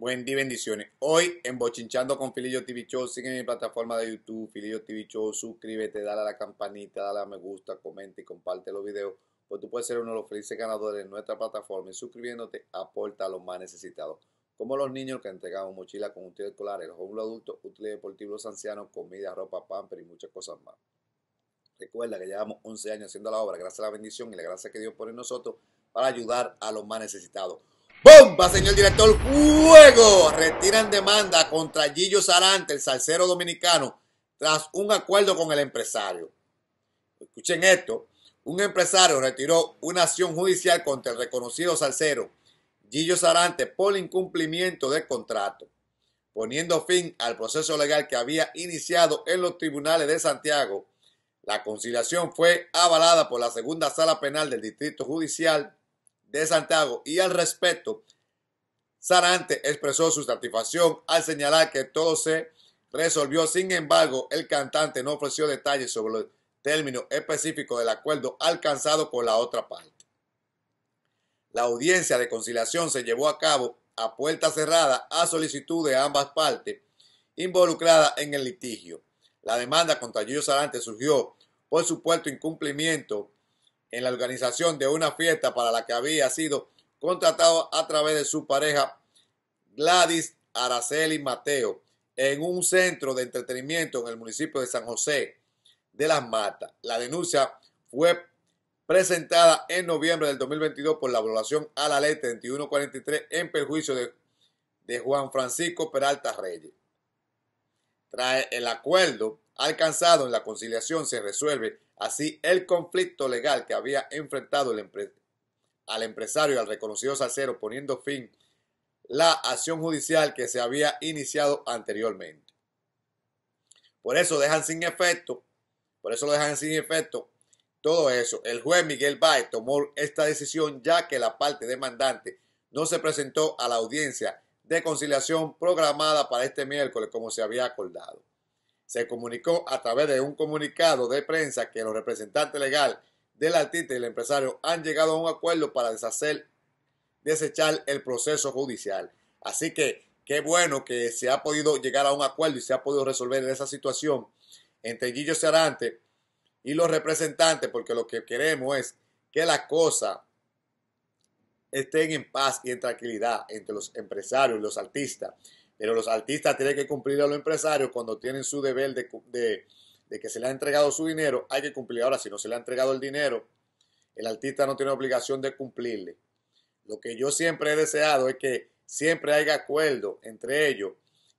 Buen día, bendiciones. Hoy en Bochinchando con Filillo TV Show, sigue mi plataforma de YouTube, Filillo TV Show, suscríbete, dale a la campanita, dale a me gusta, comenta y comparte los videos, Porque tú puedes ser uno de los felices ganadores de nuestra plataforma y suscribiéndote aporta a los más necesitados, como los niños que entregamos mochila con útiles escolares, los jóvenes adultos, útiles deportivos ancianos, comida, ropa, pamper y muchas cosas más. Recuerda que llevamos 11 años haciendo la obra, gracias a la bendición y la gracia que Dios pone en nosotros para ayudar a los más necesitados. ¡Bomba, señor director! ¡Juego! Retiran demanda contra Gillo Sarante, el salsero dominicano, tras un acuerdo con el empresario. Escuchen esto. Un empresario retiró una acción judicial contra el reconocido salsero Gillo Sarante por incumplimiento del contrato, poniendo fin al proceso legal que había iniciado en los tribunales de Santiago. La conciliación fue avalada por la segunda sala penal del Distrito Judicial de Santiago y al respecto, Sarante expresó su satisfacción al señalar que todo se resolvió. Sin embargo, el cantante no ofreció detalles sobre los términos específicos del acuerdo alcanzado con la otra parte. La audiencia de conciliación se llevó a cabo a puerta cerrada a solicitud de ambas partes involucradas en el litigio. La demanda contra Gillo Sarante surgió por supuesto incumplimiento en la organización de una fiesta para la que había sido contratado a través de su pareja Gladys Araceli Mateo en un centro de entretenimiento en el municipio de San José de las Matas. La denuncia fue presentada en noviembre del 2022 por la violación a la ley 3143 en perjuicio de, Juan Francisco Peralta Reyes. Trae el acuerdo alcanzado en la conciliación se resuelve así el conflicto legal que había enfrentado al empresario y al reconocido salcero poniendo fin la acción judicial que se había iniciado anteriormente. Por eso dejan sin efecto, por eso lo dejan sin efecto todo eso. El juez Miguel Baez tomó esta decisión ya que la parte demandante no se presentó a la audiencia de conciliación programada para este miércoles como se había acordado se comunicó a través de un comunicado de prensa que los representantes legales del artista y el empresario han llegado a un acuerdo para deshacer, desechar el proceso judicial. Así que qué bueno que se ha podido llegar a un acuerdo y se ha podido resolver esa situación entre Guillo Cerante y los representantes, porque lo que queremos es que la cosa estén en paz y en tranquilidad entre los empresarios y los artistas. Pero los artistas tienen que cumplir a los empresarios cuando tienen su deber de, que se le ha entregado su dinero, hay que cumplir. Ahora, si no se le ha entregado el dinero, el artista no tiene obligación de cumplirle. Lo que yo siempre he deseado es que siempre haya acuerdo entre ellos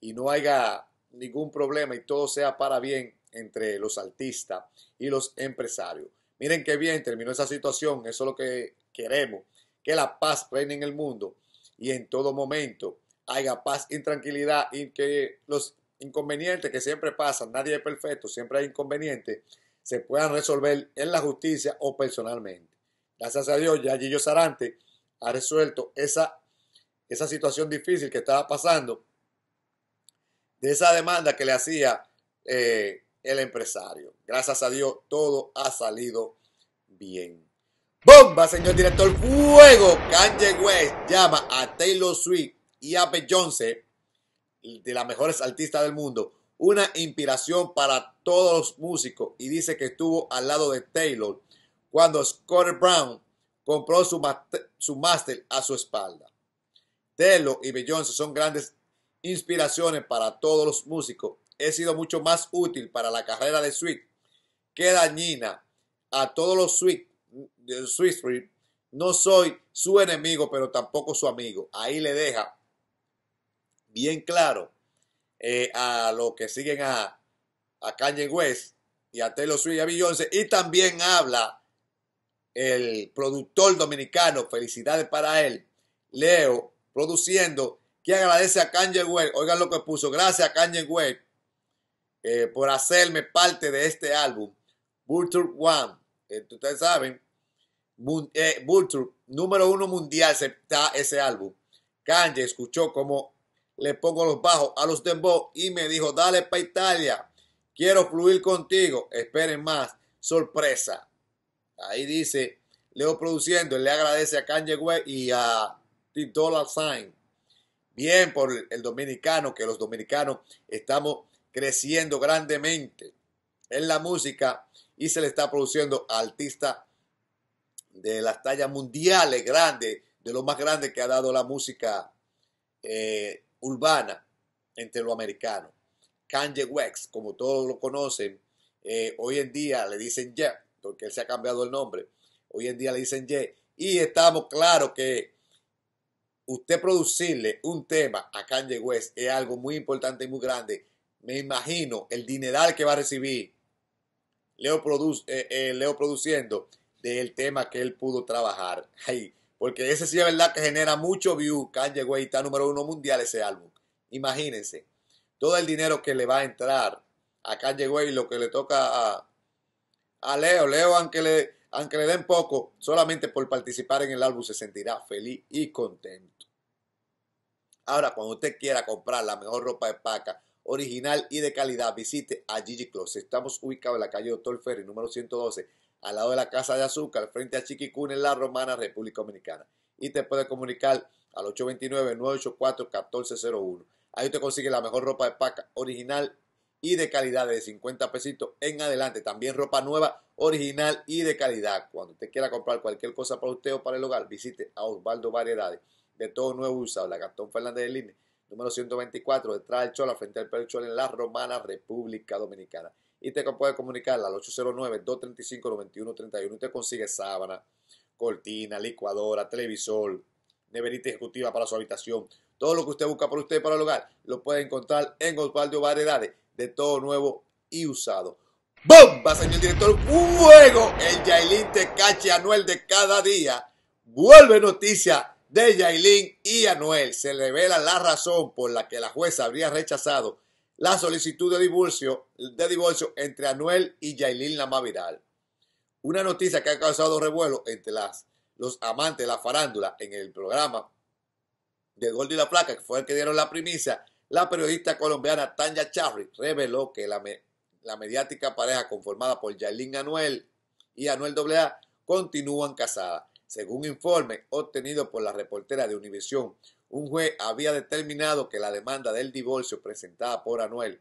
y no haya ningún problema y todo sea para bien entre los artistas y los empresarios. Miren qué bien terminó esa situación, eso es lo que queremos, que la paz reine en el mundo y en todo momento haya paz intranquilidad tranquilidad y que los inconvenientes que siempre pasan, nadie es perfecto, siempre hay inconvenientes, se puedan resolver en la justicia o personalmente. Gracias a Dios, ya Gillo Sarante ha resuelto esa, esa situación difícil que estaba pasando de esa demanda que le hacía eh, el empresario. Gracias a Dios, todo ha salido bien. ¡Bomba, señor director! ¡Fuego! Kanye West llama a Taylor Swift y a de las mejores artistas del mundo, una inspiración para todos los músicos y dice que estuvo al lado de Taylor cuando Scott Brown compró su, su máster a su espalda. Taylor y Beyoncé son grandes inspiraciones para todos los músicos. He sido mucho más útil para la carrera de Sweet que dañina a todos los Sweet, Sweet No soy su enemigo, pero tampoco su amigo. Ahí le deja bien claro eh, a los que siguen a, Kanye West y a Taylor Swift y a Y también habla el productor dominicano, felicidades para él, Leo, produciendo, que agradece a Kanye West, oigan lo que puso, gracias a Kanye West eh, por hacerme parte de este álbum, Vulture One, eh, ustedes saben, Vulture, número uno mundial da ese álbum. Kanye escuchó como le pongo los bajos a los dembow y me dijo, dale para Italia, quiero fluir contigo, esperen más, sorpresa. Ahí dice Leo Produciendo, le agradece a Kanye West y a T Dollar Sign. Bien por el dominicano, que los dominicanos estamos creciendo grandemente en la música y se le está produciendo a artistas de las tallas mundiales grandes, de los más grandes que ha dado la música eh, urbana entre lo americano. Kanye West, como todos lo conocen, eh, hoy en día le dicen Ye, porque él se ha cambiado el nombre. Hoy en día le dicen Ye. Y estamos claros que usted producirle un tema a Kanye West es algo muy importante y muy grande. Me imagino el dineral que va a recibir Leo, eh, eh, Leo produciendo del tema que él pudo trabajar. Porque ese sí es verdad que genera mucho view. Kanye West está número uno mundial ese álbum. Imagínense, todo el dinero que le va a entrar a Kanye West y lo que le toca a, Leo. Leo, aunque le, aunque le den poco, solamente por participar en el álbum se sentirá feliz y contento. Ahora, cuando usted quiera comprar la mejor ropa de paca, original y de calidad, visite a Gigi Closet. Estamos ubicados en la calle Doctor Ferry, número 112 al lado de la Casa de Azúcar, frente a Chiquicún, en La Romana, República Dominicana. Y te puede comunicar al 829-984-1401. Ahí te consigue la mejor ropa de paca original y de calidad de 50 pesitos en adelante. También ropa nueva, original y de calidad. Cuando usted quiera comprar cualquier cosa para usted o para el hogar, visite a Osvaldo Variedades. De todo nuevo usado, la Gastón Fernández del Línea, número 124, detrás del Chola, frente al Perú en la Romana, República Dominicana y te puedes comunicar al 809-235-9131 y te consigue sábana, cortina, licuadora, televisor, neverita ejecutiva para su habitación. Todo lo que usted busca para usted para el hogar lo puede encontrar en Osvaldo Variedades de todo nuevo y usado. ¡Bomba, señor director! ¡Fuego! El Yailín te cache Anuel de cada día. Vuelve noticia de Yailin y Anuel. Se revela la razón por la que la jueza habría rechazado la solicitud de divorcio, de divorcio entre Anuel y Yailin Lama Una noticia que ha causado revuelo entre las, los amantes de la farándula en el programa de Gold y la Placa, que fue el que dieron la primicia, la periodista colombiana Tanya Charry reveló que la, mediática pareja conformada por Yailin Anuel y Anuel AA continúan casadas. Según informe obtenido por la reportera de Univisión un juez había determinado que la demanda del divorcio presentada por Anuel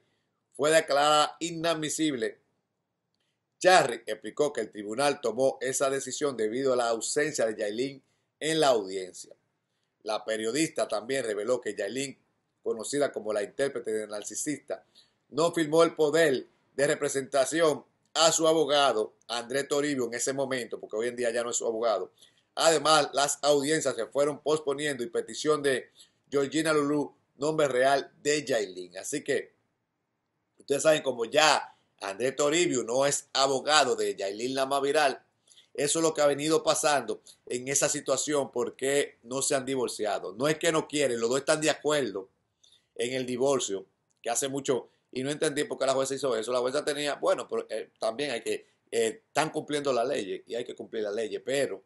fue declarada inadmisible, Charry explicó que el tribunal tomó esa decisión debido a la ausencia de Yailin en la audiencia. La periodista también reveló que Yailin, conocida como la intérprete del narcisista, no firmó el poder de representación a su abogado, André Toribio, en ese momento, porque hoy en día ya no es su abogado, Además, las audiencias se fueron posponiendo y petición de Georgina Lulú, nombre real de Yailin. Así que ustedes saben como ya André Toribio no es abogado de Yailin Lama Viral, eso es lo que ha venido pasando en esa situación porque no se han divorciado. No es que no quieren, los dos están de acuerdo en el divorcio, que hace mucho, y no entendí por qué la jueza hizo eso. La jueza tenía, bueno, pero eh, también hay que, eh, están cumpliendo la ley y hay que cumplir la ley, pero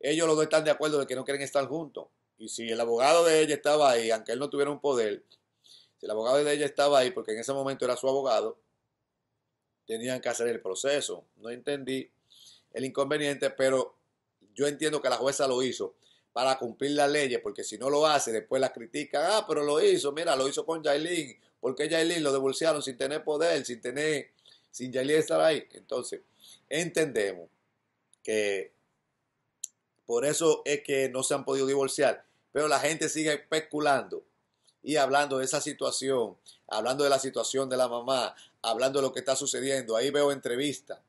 ellos los dos están de acuerdo de que no quieren estar juntos. Y si el abogado de ella estaba ahí, aunque él no tuviera un poder, si el abogado de ella estaba ahí, porque en ese momento era su abogado, tenían que hacer el proceso. No entendí el inconveniente, pero yo entiendo que la jueza lo hizo para cumplir las leyes, porque si no lo hace, después la critican, ah, pero lo hizo, mira, lo hizo con Jailin, porque Jailin lo divorciaron sin tener poder, sin tener, sin Jailin estar ahí. Entonces, entendemos que por eso es que no se han podido divorciar. Pero la gente sigue especulando y hablando de esa situación, hablando de la situación de la mamá, hablando de lo que está sucediendo. Ahí veo entrevistas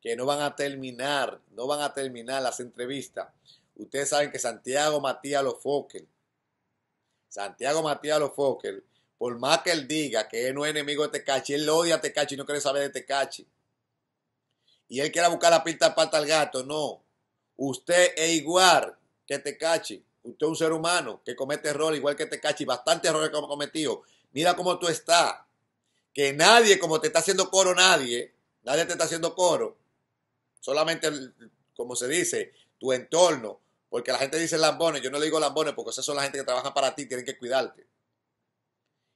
que no van a terminar, no van a terminar las entrevistas. Ustedes saben que Santiago Matías Lofoque, Santiago Matías Lofoque, por más que él diga que él no es enemigo de Tecachi, él odia a Tecachi y no quiere saber de Tecachi. Y él quiere buscar la pista de pata al gato, no. Usted es igual que Tecachi. Usted es un ser humano que comete errores igual que Tecachi. bastante errores que cometido. Mira cómo tú estás. Que nadie, como te está haciendo coro nadie, nadie te está haciendo coro. Solamente, como se dice, tu entorno. Porque la gente dice lambones. Yo no le digo lambones porque esas son la gente que trabaja para ti. Tienen que cuidarte.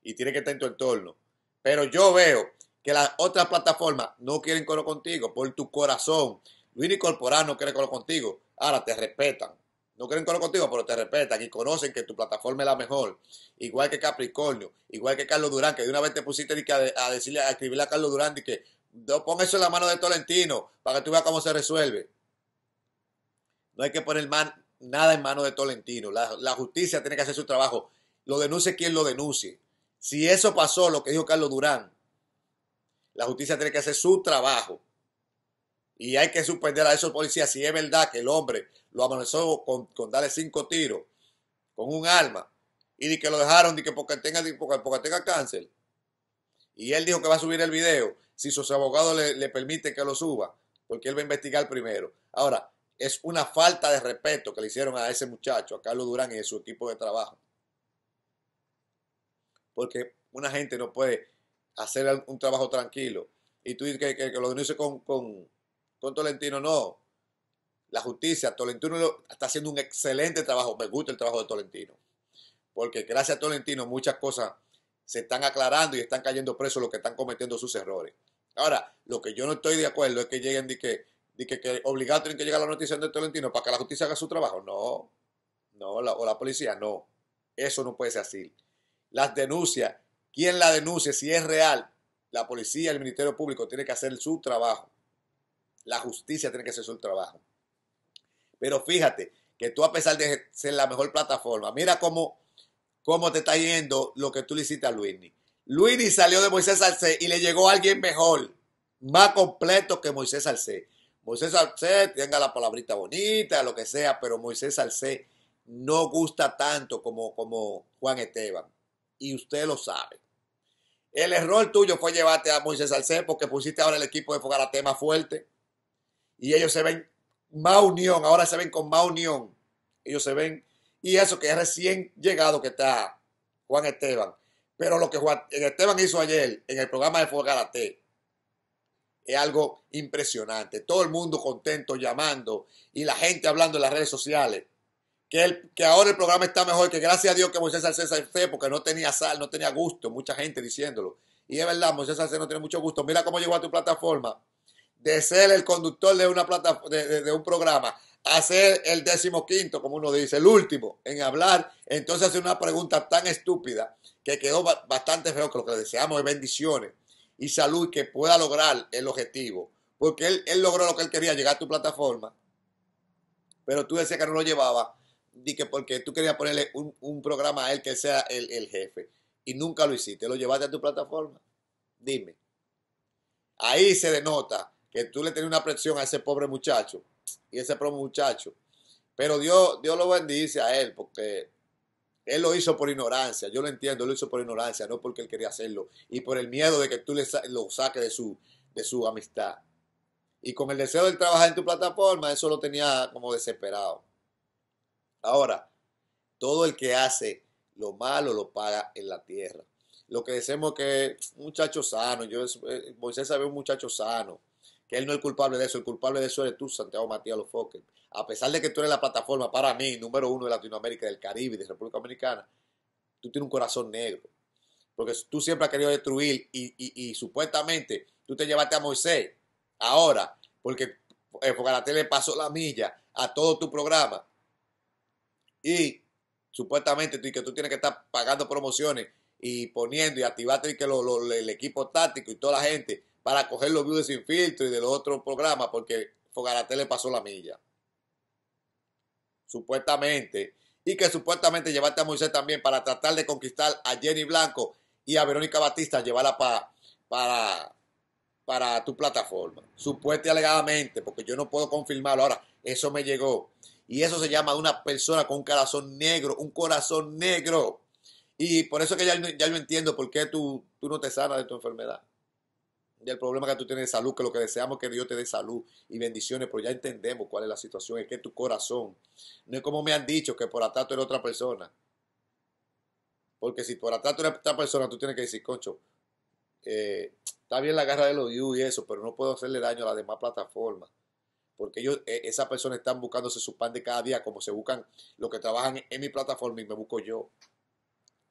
Y tienen que estar en tu entorno. Pero yo veo que las otras plataformas no quieren coro contigo por tu corazón. Luis ni no quiere conocer contigo. Ahora te respetan. No quieren conocer contigo, pero te respetan y conocen que tu plataforma es la mejor. Igual que Capricornio, igual que Carlos Durán, que de una vez te pusiste a, decirle, a escribirle a Carlos Durán, y que no, pon eso en la mano de Tolentino para que tú veas cómo se resuelve. No hay que poner nada en mano de Tolentino. La, la, justicia tiene que hacer su trabajo. Lo denuncie quien lo denuncie. Si eso pasó, lo que dijo Carlos Durán, la justicia tiene que hacer su trabajo. Y hay que suspender a esos policías si es verdad que el hombre lo amaneció con, darle cinco tiros, con un arma, y de que lo dejaron que porque tenga, tenga cáncer. Y él dijo que va a subir el video si sus abogados le, permiten que lo suba, porque él va a investigar primero. Ahora, es una falta de respeto que le hicieron a ese muchacho, a Carlos Durán y a su equipo de trabajo. Porque una gente no puede hacer un trabajo tranquilo. Y tú dices que, lo denuncie con, con Tolentino, no. La justicia, Tolentino está haciendo un excelente trabajo. Me gusta el trabajo de Tolentino. Porque gracias a Tolentino muchas cosas se están aclarando y están cayendo presos los que están cometiendo sus errores. Ahora, lo que yo no estoy de acuerdo es que lleguen de que, que, obligados tienen que llegar a la noticia de Tolentino para que la justicia haga su trabajo. No, no, o la policía, no. Eso no puede ser así. Las denuncias, quien la denuncie, si es real, la policía, el Ministerio Público tiene que hacer su trabajo. La justicia tiene que hacer su trabajo. Pero fíjate que tú, a pesar de ser la mejor plataforma, mira cómo, cómo te está yendo lo que tú le hiciste a Luini. Luini salió de Moisés Salcé y le llegó a alguien mejor, más completo que Moisés Salcé. Moisés Salcé tenga la palabrita bonita, lo que sea, pero Moisés Salcé no gusta tanto como, como Juan Esteban. Y usted lo sabe. El error tuyo fue llevarte a Moisés Salcé porque pusiste ahora el equipo de a más fuerte y ellos se ven más unión, ahora se ven con más unión. Ellos se ven, y eso que es recién llegado que está Juan Esteban. Pero lo que Juan eh, Esteban hizo ayer en el programa de Fogarate es algo impresionante. Todo el mundo contento llamando y la gente hablando en las redes sociales. Que, el, que ahora el programa está mejor, que gracias a Dios que Moisés Salcés se fue porque no tenía sal, no tenía gusto, mucha gente diciéndolo. Y es verdad, Moisés Salcés no tiene mucho gusto. Mira cómo llegó a tu plataforma de ser el conductor de, una plata, de, un programa a ser el quinto, como uno dice, el último en hablar, entonces hace una pregunta tan estúpida que quedó bastante feo, que lo que le deseamos es bendiciones y salud que pueda lograr el objetivo. Porque él, logró lo que él quería, llegar a tu plataforma, pero tú decías que no lo llevaba, y que porque tú querías ponerle un, programa a él que sea el, jefe, y nunca lo hiciste, lo llevaste a tu plataforma. Dime. Ahí se denota que tú le tenías una presión a ese pobre muchacho y ese pobre muchacho. Pero Dios, Dios lo bendice a él porque él lo hizo por ignorancia. Yo lo entiendo, lo hizo por ignorancia, no porque él quería hacerlo y por el miedo de que tú le, lo saques de su, de su amistad. Y con el deseo de trabajar en tu plataforma, eso lo tenía como desesperado. Ahora, todo el que hace lo malo lo paga en la tierra. Lo que decimos que un muchacho sano, yo eh, Moisés sabe un muchacho sano, que él no es culpable de eso, el culpable de eso eres tú, Santiago Matías Lofoque. A pesar de que tú eres la plataforma para mí, número uno de Latinoamérica, del Caribe, de República Dominicana, tú tienes un corazón negro. Porque tú siempre has querido destruir y, supuestamente tú te llevaste a Moisés ahora, porque Fogarate eh, le pasó la milla a todo tu programa. Y supuestamente tú, que tú tienes que estar pagando promociones y poniendo y activando que el equipo táctico y toda la gente para coger los views Sin Filtro y del otro programa porque Fogarate le pasó la milla. Supuestamente. Y que supuestamente llevaste a Moisés también para tratar de conquistar a Jenny Blanco y a Verónica Batista, llevarla para, para, para tu plataforma. Supuestamente alegadamente, porque yo no puedo confirmarlo. Ahora, eso me llegó. Y eso se llama una persona con un corazón negro, un corazón negro. Y por eso que ya, ya yo entiendo por qué tú, tú no te sanas de tu enfermedad del problema que tú tienes de salud, que lo que deseamos es que Dios te dé salud y bendiciones, pero ya entendemos cuál es la situación, es que tu corazón. No es como me han dicho que por atrás tú eres otra persona. Porque si por atrás tú eres otra persona, tú tienes que decir, concho, eh, está bien la garra de los you y eso, pero no puedo hacerle daño a las demás plataformas. Porque ellos, e, esas personas están buscándose su pan de cada día, como se buscan los que trabajan en mi plataforma y me busco yo.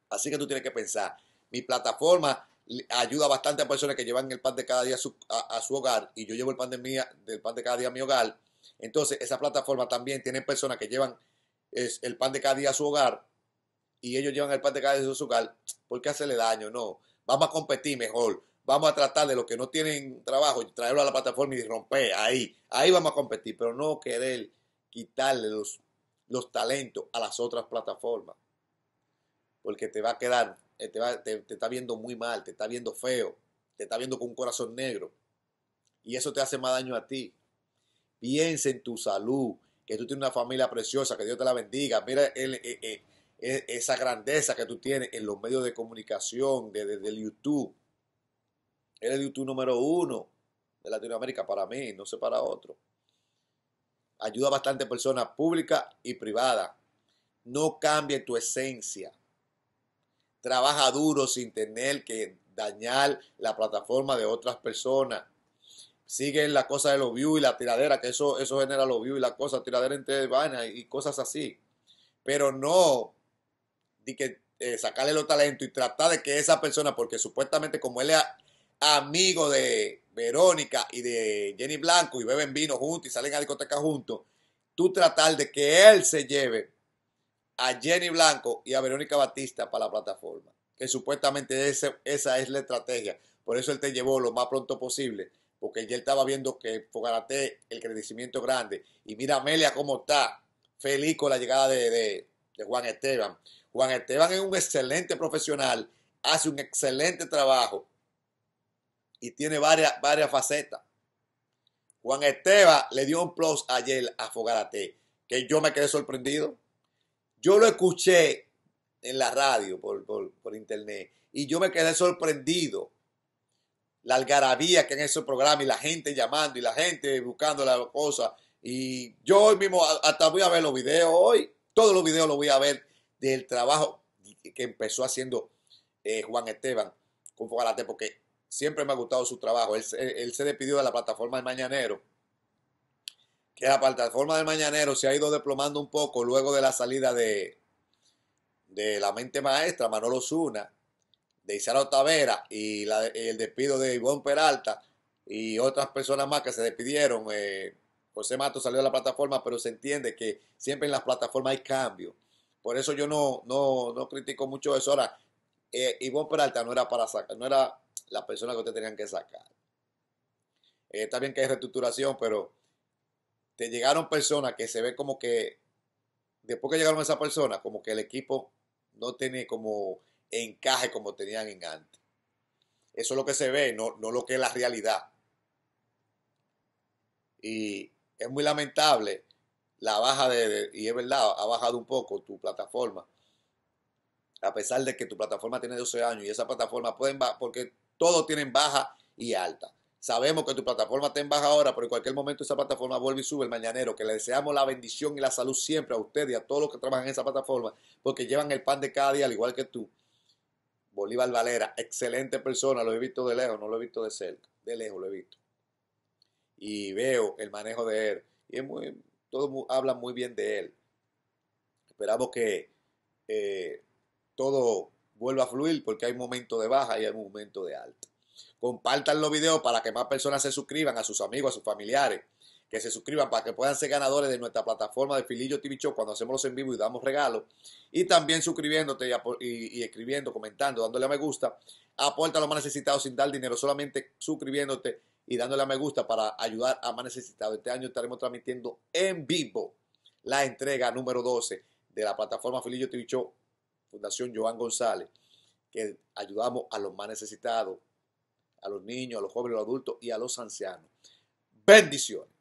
Así que tú tienes que pensar, mi plataforma ayuda bastante a personas que llevan el pan de cada día a su, hogar y yo llevo el pan de mía, del pan de cada día a mi hogar. Entonces, esa plataforma también tiene personas que llevan el pan de cada día a su hogar y ellos llevan el pan de cada día a su hogar. ¿Por qué hacerle daño? No. Vamos a competir mejor. Vamos a tratar de los que no tienen trabajo y traerlo a la plataforma y romper. Ahí, ahí vamos a competir, pero no querer quitarle los, los talentos a las otras plataformas. Porque te va a quedar eh, te, está viendo muy mal, te está viendo feo, te está viendo con un corazón negro. Y eso te hace más daño a ti. Piensa en tu salud, que tú tienes una familia preciosa, que Dios te la bendiga. Mira eh, eh, esa grandeza que tú tienes en los medios de comunicación, desde el YouTube. Él es el YouTube número uno de Latinoamérica para mí, no sé para otro. Ayuda a bastantes personas públicas y privadas. No cambie tu esencia trabaja duro sin tener que dañar la plataforma de otras personas. Siguen la cosa de los views y la tiradera, que eso, eso genera los views y la cosa, tiradera entre vainas y cosas así. Pero no que eh, sacarle los talentos y tratar de que esa persona, porque supuestamente como él es amigo de Verónica y de Jenny Blanco y beben vino juntos y salen a discoteca juntos, tú tratar de que él se lleve a Jenny Blanco y a Verónica Batista para la plataforma, que supuestamente esa es la estrategia. Por eso él te llevó lo más pronto posible, porque ya estaba viendo que Fogarate el crecimiento grande. Y mira Amelia cómo está, feliz con la llegada de, Juan Esteban. Juan Esteban es un excelente profesional, hace un excelente trabajo y tiene varias, varias facetas. Juan Esteban le dio un plus ayer a Fogarate, que yo me quedé sorprendido. Yo lo escuché en la radio, por, internet, y yo me quedé sorprendido. La algarabía que en ese programa y la gente llamando y la gente buscando la cosa. Y yo hoy mismo hasta voy a ver los videos hoy. Todos los videos los voy a ver del trabajo que empezó haciendo eh, Juan Esteban con Fogarate, porque siempre me ha gustado su trabajo. Él, se despidió de la plataforma del Mañanero que la plataforma del mañanero se ha ido desplomando un poco luego de la salida de, de la mente maestra Manolo Zuna, de Isaro Tavera y el despido de Ivonne Peralta y otras personas más que se despidieron. Eh, José Mato salió de la plataforma, pero se entiende que siempre en las plataformas hay cambio. Por eso yo no, no, no critico mucho eso. Ahora, eh, Peralta no era para sacar, no era la persona que ustedes tenían que sacar. Eh, está bien que hay reestructuración, pero te llegaron personas que se ve como que después que llegaron esas personas, como que el equipo no tiene como encaje como tenían en antes. Eso es lo que se ve, no, no lo que es la realidad. Y es muy lamentable la baja de, y es verdad, ha bajado un poco tu plataforma. A pesar de que tu plataforma tiene 12 años y esa plataforma pueden, porque todos tienen baja y alta. Sabemos que tu plataforma está en baja ahora, pero en cualquier momento esa plataforma vuelve y sube el mañanero. Que le deseamos la bendición y la salud siempre a usted y a todos los que trabajan en esa plataforma, porque llevan el pan de cada día al igual que tú. Bolívar Valera, excelente persona, lo he visto de lejos, no lo he visto de cerca, de lejos lo he visto. Y veo el manejo de él. Y es muy, todos hablan muy bien de él. Esperamos que eh, todo vuelva a fluir porque hay momentos de baja y hay momentos de alta. Compartan los videos para que más personas se suscriban a sus amigos, a sus familiares, que se suscriban para que puedan ser ganadores de nuestra plataforma de Filillo TV Show cuando hacemos los en vivo y damos regalos. Y también suscribiéndote y, escribiendo, comentando, dándole a me gusta. Aporta a los más necesitados sin dar dinero, solamente suscribiéndote y dándole a me gusta para ayudar a más necesitados. Este año estaremos transmitiendo en vivo la entrega número 12 de la plataforma Filillo TV Show, Fundación Joan González, que ayudamos a los más necesitados a los niños, a los jóvenes, a los adultos y a los ancianos. Bendiciones.